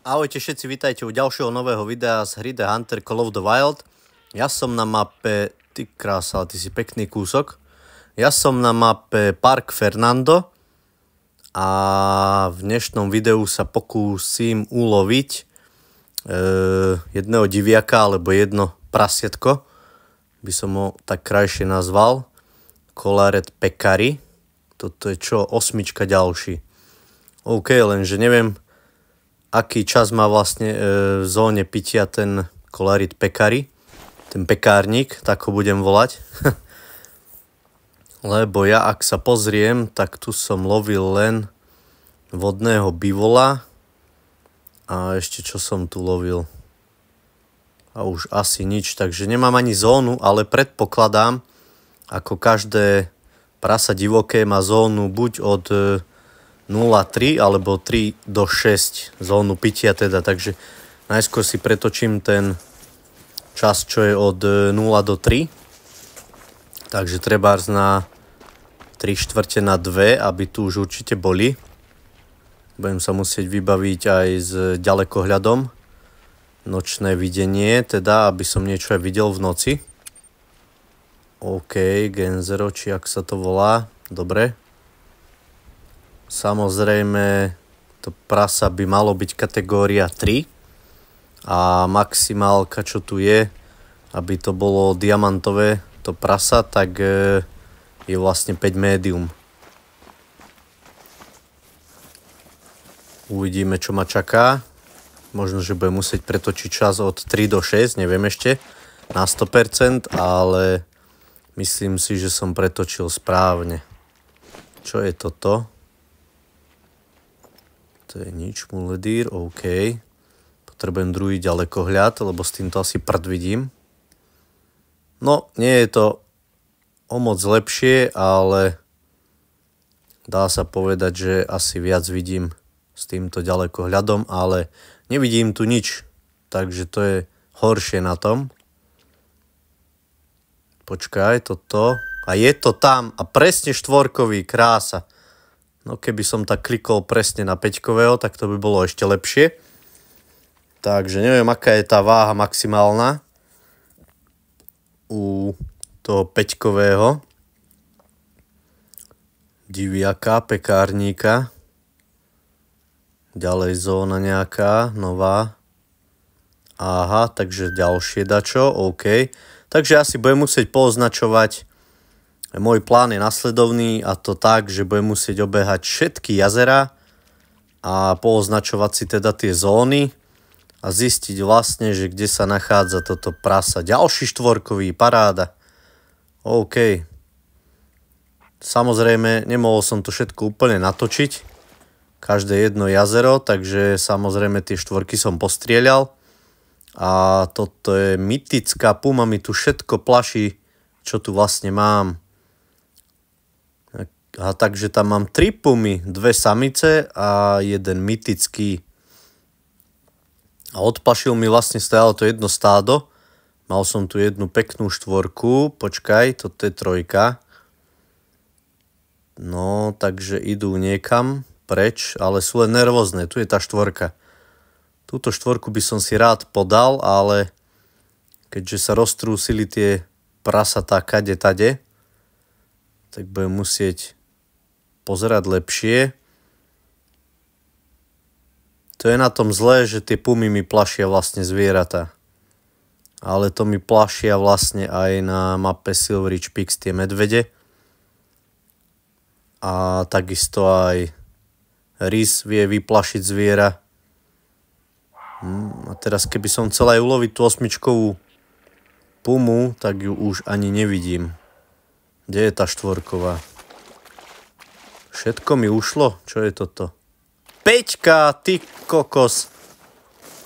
Ahojte všetci, vítajte u ďalšieho nového videa z hry The Hunter Call of the Wild. Ja som na mape, ty krása, ty si pekný kúsok. Ja som na mape Park Fernando a v dnešnom videu sa pokúsim uloviť e, jedného diviaka alebo jedno prasietko, by som ho tak krajšie nazval, kolaret Pekari. Toto je čo, osmička ďalší. OK, lenže neviem, aký čas má vlastne e, v zóne pitia ten kolarit pekary, ten pekárnik, tak ho budem volať. Lebo ja, ak sa pozriem, tak tu som lovil len vodného bivola a ešte čo som tu lovil. A už asi nič, takže nemám ani zónu, ale predpokladám, ako každé prasa divoké má zónu buď od e, 0,3 alebo 3 do 6 zónu pitia teda, takže najskôr si pretočím ten čas, čo je od 0 e, do 3, takže treba na 3 štvrte na 2, aby tu už určite boli. Budem sa musieť vybaviť aj s ďalekohľadom, nočné videnie, teda aby som niečo aj videl v noci. OK, Genzero, či ak sa to volá, dobre. Samozrejme, to prasa by malo byť kategória 3 a maximálka, čo tu je, aby to bolo diamantové, to prasa, tak e, je vlastne 5 médium. Uvidíme, čo ma čaká. Možno, že budem musieť pretočiť čas od 3 do 6, neviem ešte, na 100%, ale myslím si, že som pretočil správne. Čo je toto? To je nič, muledír, OK. Potrebujem druhý ďalekohľad, lebo s týmto asi prd vidím. No, nie je to o moc lepšie, ale dá sa povedať, že asi viac vidím s týmto ďalekohľadom, ale nevidím tu nič, takže to je horšie na tom. Počkaj, toto. A je to tam. A presne štvorkový, krása. No keby som tak klikol presne na 5 tak to by bolo ešte lepšie. Takže neviem, aká je tá váha maximálna u toho 5 diviaka, pekárníka. Ďalej zóna nejaká, nová. Aha, takže ďalšie dačo, OK. Takže asi budem musieť poznačovať môj plán je nasledovný a to tak, že budem musieť obehať všetky jazera a pooznačovať si teda tie zóny a zistiť vlastne, že kde sa nachádza toto prasa. Ďalší štvorkový, paráda. OK. Samozrejme, nemohol som to všetko úplne natočiť. Každé jedno jazero, takže samozrejme tie štvorky som postrieľal. A toto je mytická puma, mi tu všetko plaší, čo tu vlastne mám. A takže tam mám tri pumy, dve samice a jeden mytický. A odpašil mi vlastne stále to jedno stádo. Mal som tu jednu peknú štvorku. Počkaj, toto je trojka. No, takže idú niekam preč, ale sú len nervózne. Tu je tá štvorka. Túto štvorku by som si rád podal, ale keďže sa roztrúsili tie prasatá kade tade, tak budem musieť pozerať lepšie. To je na tom zlé, že tie pumy mi plašia vlastne zvieratá. Ale to mi plašia vlastne aj na mape Silver Ridge Peaks tie medvede. A takisto aj rys vie vyplašiť zviera. Mm, a teraz keby som chcel aj uloviť tú osmičkovú pumu, tak ju už ani nevidím. Kde je tá štvorková? Všetko mi ušlo? Čo je toto? Peťka, ty kokos.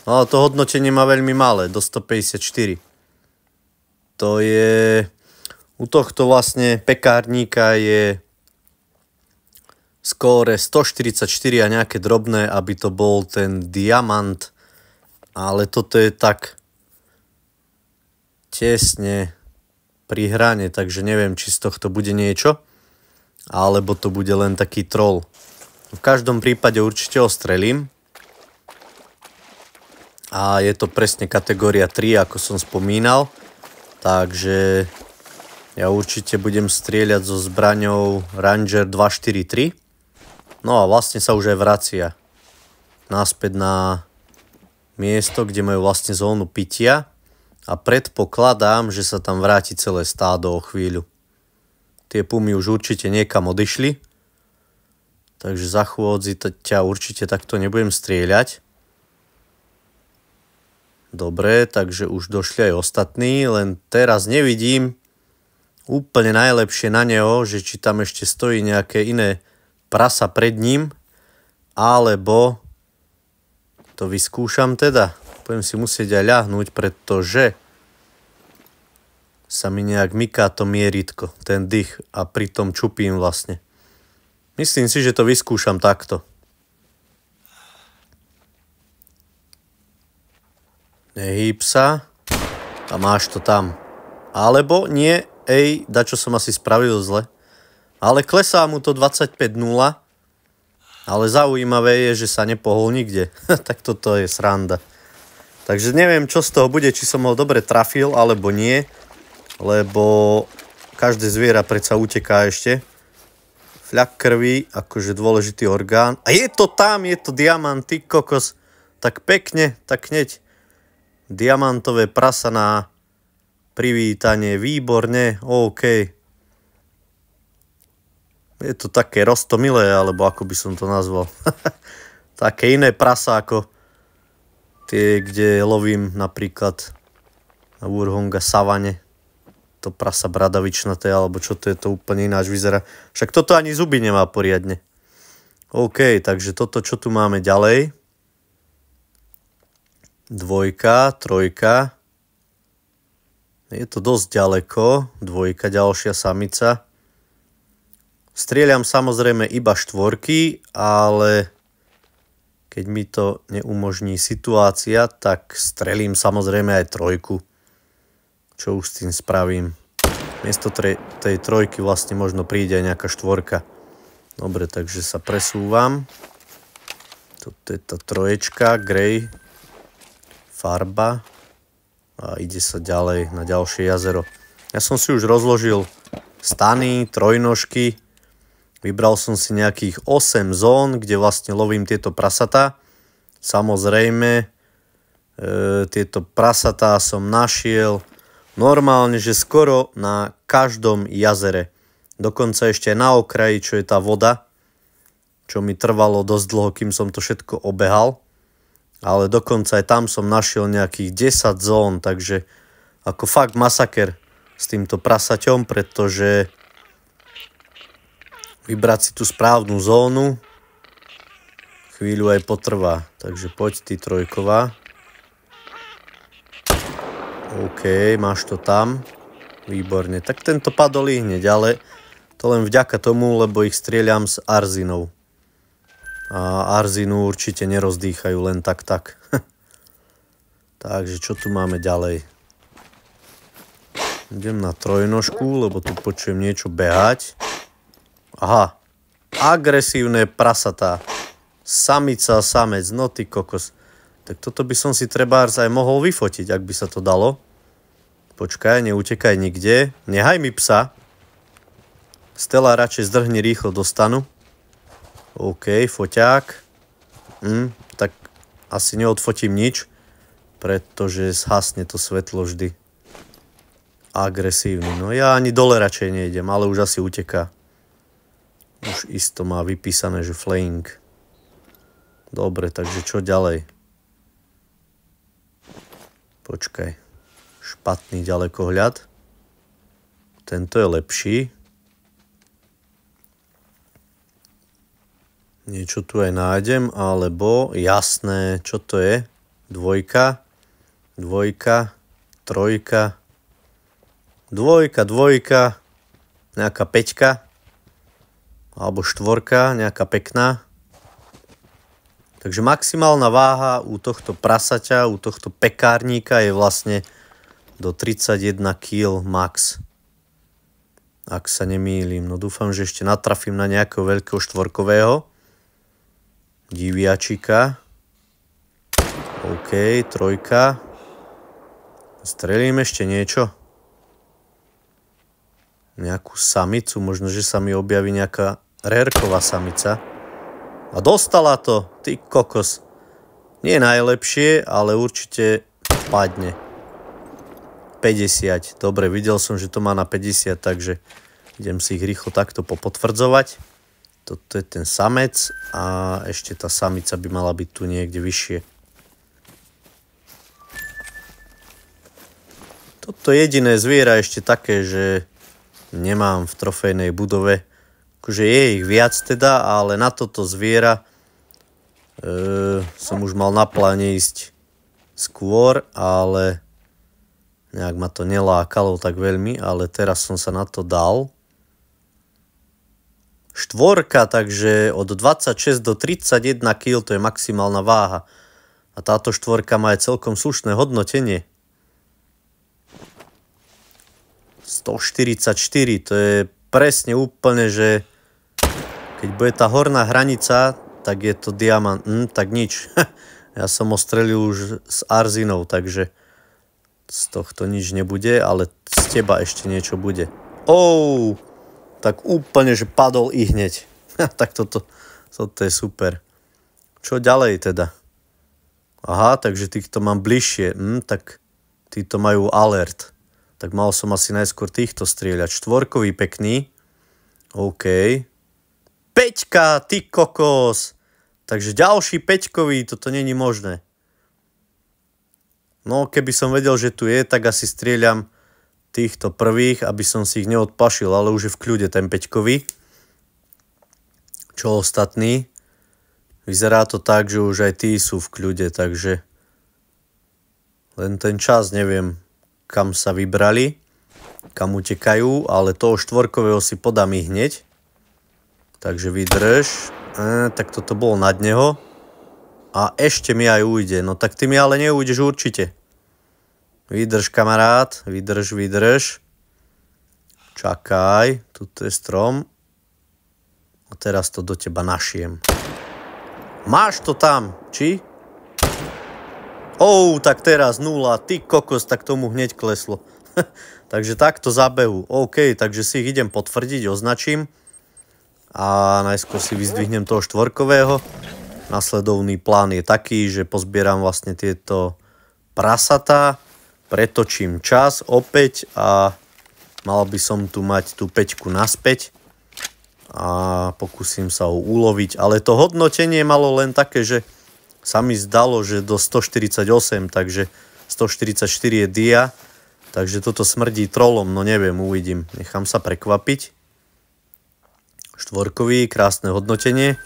No, ale to hodnotenie má veľmi malé, do 154. To je... U tohto vlastne pekárníka je skóre 144 a nejaké drobné, aby to bol ten diamant. Ale toto je tak tesne pri hrane, takže neviem, či z tohto bude niečo alebo to bude len taký troll. V každom prípade určite ho strelím. A je to presne kategória 3, ako som spomínal. Takže ja určite budem strieľať so zbraňou Ranger 243. No a vlastne sa už aj vracia. Náspäť na miesto, kde majú vlastne zónu pitia. A predpokladám, že sa tam vráti celé stádo o chvíľu. Tie pumy už určite niekam odišli. Takže za chôdzi ťa určite takto nebudem strieľať. Dobre, takže už došli aj ostatní, len teraz nevidím úplne najlepšie na neho, že či tam ešte stojí nejaké iné prasa pred ním, alebo to vyskúšam teda. Budem si musieť aj ľahnúť, pretože sa mi nejak myká to mieritko, ten dých a pritom čupím vlastne. Myslím si, že to vyskúšam takto. Nehýb sa a máš to tam. Alebo nie, ej, dačo som asi spravil zle. Ale klesá mu to 25-0. Ale zaujímavé je, že sa nepohol nikde. tak toto je sranda. Takže neviem, čo z toho bude, či som ho dobre trafil, alebo nie lebo každé zviera predsa uteká ešte. Fľak krvi, akože dôležitý orgán. A je to tam, je to diamant, ty kokos. Tak pekne, tak hneď diamantové prasa na privítanie, výborne, OK. Je to také rostomilé, alebo ako by som to nazval. také iné prasa ako tie, kde lovím napríklad na Urhonga savane to prasa je, alebo čo to je, to úplne ináč vyzerá. Však toto ani zuby nemá poriadne. OK, takže toto, čo tu máme ďalej. Dvojka, trojka. Je to dosť ďaleko. Dvojka, ďalšia samica. Strieľam samozrejme iba štvorky, ale keď mi to neumožní situácia, tak strelím samozrejme aj trojku čo už s tým spravím. Miesto tre, tej trojky vlastne možno príde aj nejaká štvorka. Dobre, takže sa presúvam. Toto je tá troječka, grey, farba. A ide sa ďalej na ďalšie jazero. Ja som si už rozložil stany, trojnožky. Vybral som si nejakých 8 zón, kde vlastne lovím tieto prasatá. Samozrejme, e, tieto prasatá som našiel Normálne, že skoro na každom jazere. Dokonca ešte na okraji, čo je tá voda, čo mi trvalo dosť dlho, kým som to všetko obehal. Ale dokonca aj tam som našiel nejakých 10 zón, takže ako fakt masaker s týmto prasaťom, pretože vybrať si tú správnu zónu chvíľu aj potrvá. Takže poď ty trojková. OK, máš to tam. Výborne. Tak tento padol hneď, ale to len vďaka tomu, lebo ich strieľam s arzinou. A arzinu určite nerozdýchajú len tak tak. Takže čo tu máme ďalej? Idem na trojnožku, lebo tu počujem niečo behať. Aha, agresívne prasatá. Samica, samec, no ty kokos. Tak toto by som si trebárs aj mohol vyfotiť, ak by sa to dalo. Počkaj, neutekaj nikde. Nehaj mi psa. Stella radšej zdrhni rýchlo do stanu. OK, foťák. Hm, tak asi neodfotím nič, pretože zhasne to svetlo vždy. Agresívny. No ja ani dole radšej nejdem, ale už asi uteká. Už isto má vypísané, že flaying. Dobre, takže čo ďalej? Počkaj špatný ďalekohľad. Tento je lepší. Niečo tu aj nájdem, alebo jasné, čo to je. Dvojka, dvojka, trojka, dvojka, dvojka, nejaká peťka, alebo štvorka, nejaká pekná. Takže maximálna váha u tohto prasaťa, u tohto pekárníka je vlastne do 31 kg max. Ak sa nemýlim. No dúfam, že ešte natrafím na nejakého veľkého štvorkového. Diviačika. OK, trojka. Strelím ešte niečo. Nejakú samicu, možno, že sa mi objaví nejaká rerková samica. A dostala to, ty kokos. Nie najlepšie, ale určite padne. 50. Dobre, videl som, že to má na 50, takže idem si ich rýchlo takto popotvrdzovať. Toto je ten samec a ešte tá samica by mala byť tu niekde vyššie. Toto jediné zviera ešte také, že nemám v trofejnej budove. Akože je ich viac teda, ale na toto zviera e, som už mal na pláne ísť skôr, ale nejak ma to nelákalo tak veľmi, ale teraz som sa na to dal. Štvorka, takže od 26 do 31 kg to je maximálna váha. A táto štvorka má aj celkom slušné hodnotenie. 144, to je presne úplne, že keď bude tá horná hranica, tak je to diamant, hm, tak nič. ja som ostrelil už s arzinou, takže z tohto nič nebude, ale z teba ešte niečo bude. oh, tak úplne, že padol i hneď. tak toto, toto je super. Čo ďalej teda? Aha, takže týchto mám bližšie. Hm, tak títo majú alert. Tak mal som asi najskôr týchto strieľať. Štvorkový pekný. OK. Peťka, ty kokos! Takže ďalší peťkový, toto není možné. No keby som vedel, že tu je, tak asi strieľam týchto prvých, aby som si ich neodpašil, ale už je v kľude ten peťkový. Čo ostatný? Vyzerá to tak, že už aj tí sú v kľude, takže len ten čas neviem, kam sa vybrali, kam utekajú, ale toho štvorkového si podám ich hneď. Takže vydrž. E, tak toto bolo nad neho. A ešte mi aj ujde. No tak ty mi ale neújdeš určite. Vydrž, kamarát. Vydrž, vydrž. Čakaj. Tuto je strom. A teraz to do teba našiem. Máš to tam, či? Ou, oh, tak teraz nula. Ty kokos, tak tomu hneď kleslo. takže takto zabehu. OK, takže si ich idem potvrdiť, označím. A najskôr si vyzdvihnem toho štvorkového. Nasledovný plán je taký, že pozbieram vlastne tieto prasatá, pretočím čas opäť a mal by som tu mať tú peťku naspäť a pokúsim sa ho uloviť. Ale to hodnotenie malo len také, že sa mi zdalo, že do 148, takže 144 je dia, takže toto smrdí trolom, no neviem, uvidím. Nechám sa prekvapiť. Štvorkový, krásne hodnotenie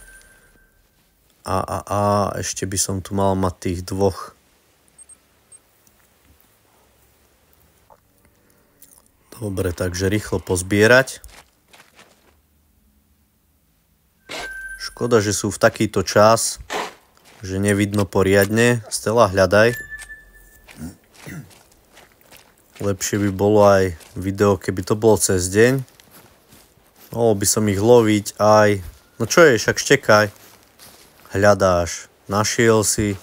a, a, a ešte by som tu mal mať tých dvoch. Dobre, takže rýchlo pozbierať. Škoda, že sú v takýto čas, že nevidno poriadne. Stela, hľadaj. Lepšie by bolo aj video, keby to bolo cez deň. Mohol by som ich loviť aj... No čo je, však štekaj hľadáš, našiel si,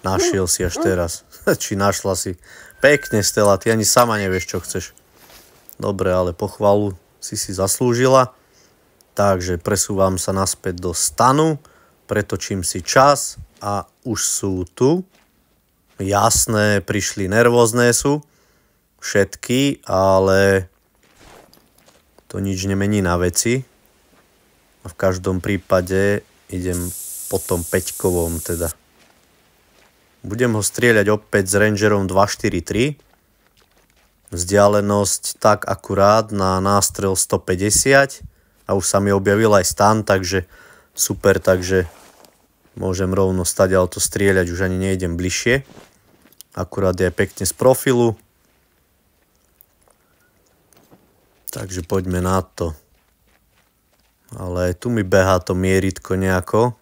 našiel si až teraz, či našla si. Pekne, Stela, ty ani sama nevieš, čo chceš. Dobre, ale pochvalu si si zaslúžila. Takže presúvam sa naspäť do stanu, pretočím si čas a už sú tu. Jasné, prišli nervózne sú všetky, ale to nič nemení na veci. A v každom prípade idem po tom peťkovom teda. Budem ho strieľať opäť s rangerom 243. Vzdialenosť tak akurát na nástrel 150 a už sa mi objavil aj stan, takže super, takže môžem rovno stať ale to strieľať, už ani nejdem bližšie. Akurát je pekne z profilu. Takže poďme na to ale tu mi behá to mieritko nejako.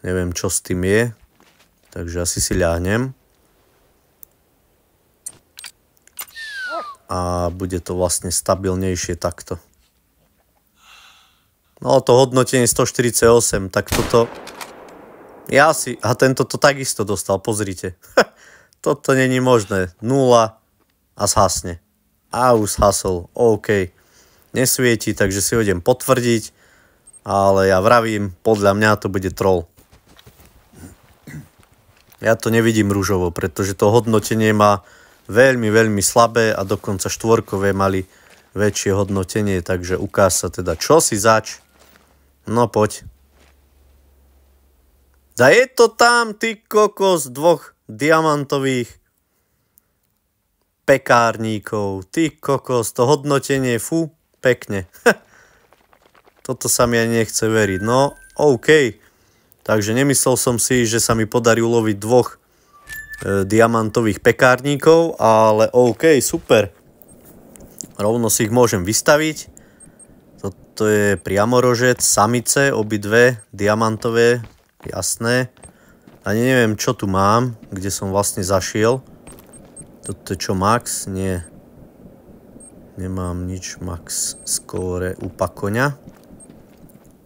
Neviem, čo s tým je, takže asi si ľahnem. A bude to vlastne stabilnejšie takto. No to hodnotenie 148, tak toto... Ja si... A tento to takisto dostal, pozrite. toto není možné. Nula a zhasne. A už zhasol, OK nesvieti, takže si ho idem potvrdiť, ale ja vravím, podľa mňa to bude troll. Ja to nevidím rúžovo, pretože to hodnotenie má veľmi, veľmi slabé a dokonca štvorkové mali väčšie hodnotenie, takže ukáž sa teda, čo si zač. No poď. Da je to tam, ty kokos, dvoch diamantových pekárníkov. Ty kokos, to hodnotenie, fú. Pekne. Toto sa mi ani nechce veriť. No, OK. Takže nemyslel som si, že sa mi podarí uloviť dvoch e, diamantových pekárníkov, ale OK, super. Rovno si ich môžem vystaviť. Toto je priamorožec, samice, obidve diamantové, jasné. A neviem, čo tu mám, kde som vlastne zašiel. Toto je čo, Max? Nie. Nemám nič max score u pakoňa.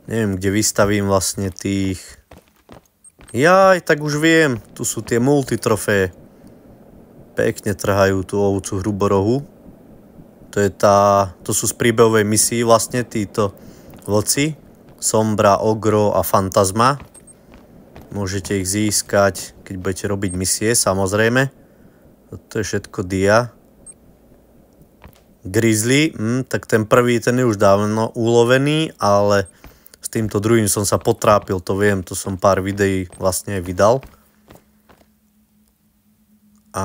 Neviem, kde vystavím vlastne tých... Jaj, tak už viem, tu sú tie multitrofé. Pekne trhajú tú ovcu hruborohu. To je tá... To sú z príbehovej misii vlastne títo loci. Sombra, Ogro a Fantasma. Môžete ich získať, keď budete robiť misie, samozrejme. Toto je všetko dia grizzly, hm, tak ten prvý, ten je už dávno ulovený, ale s týmto druhým som sa potrápil, to viem, to som pár videí vlastne aj vydal. A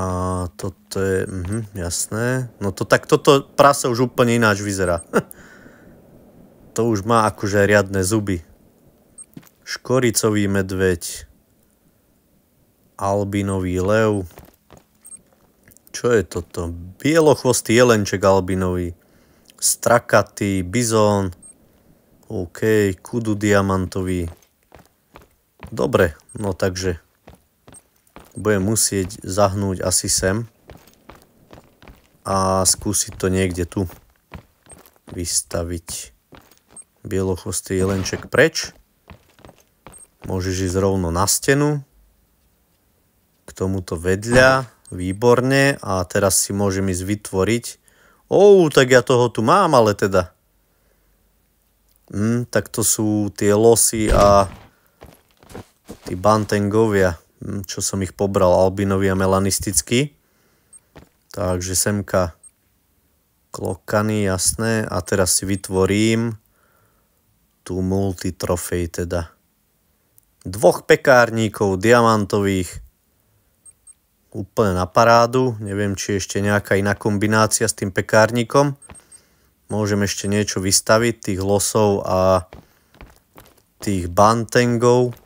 toto je, mhm, jasné. No to tak toto prase už úplne ináč vyzerá. to už má akože riadne zuby. Škoricový medveď. Albinový lev. Čo je toto? Bielochvostý jelenček albinový. Strakatý, bizón. OK, kudu diamantový. Dobre, no takže budem musieť zahnúť asi sem a skúsiť to niekde tu vystaviť bielochostý jelenček preč. Môžeš ísť rovno na stenu k tomuto vedľa Výborne, a teraz si môžem ísť vytvoriť. Ou, tak ja toho tu mám, ale teda. Hm, tak to sú tie losy a tí bantengovia, hm, čo som ich pobral, albinovia a melanistický. Takže semka klokany, jasné. A teraz si vytvorím tú multitrofej teda. Dvoch pekárníkov diamantových úplne na parádu. Neviem, či ešte nejaká iná kombinácia s tým pekárnikom. Môžem ešte niečo vystaviť, tých losov a tých bantengov.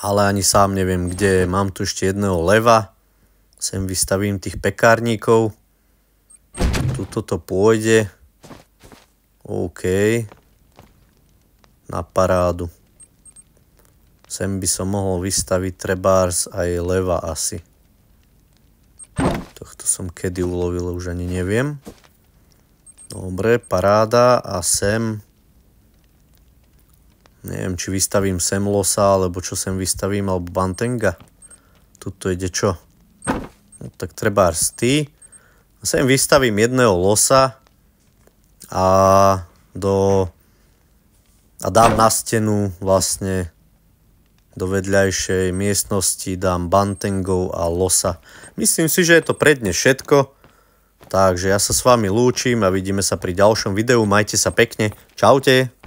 Ale ani sám neviem, kde. Mám tu ešte jedného leva. Sem vystavím tých pekárnikov. Tuto to pôjde. OK. Na parádu. Sem by som mohol vystaviť trebárs aj leva asi. Tohto som kedy ulovil, už ani neviem. Dobre, paráda a sem... Neviem, či vystavím sem losa, alebo čo sem vystavím, alebo bantenga. Tuto ide čo? No, tak trebárs ty. Sem vystavím jedného losa a do... A dám na stenu vlastne do vedľajšej miestnosti dám bantengov a losa. Myslím si, že je to pre dne všetko. Takže ja sa s vami lúčim a vidíme sa pri ďalšom videu. Majte sa pekne. Čaute.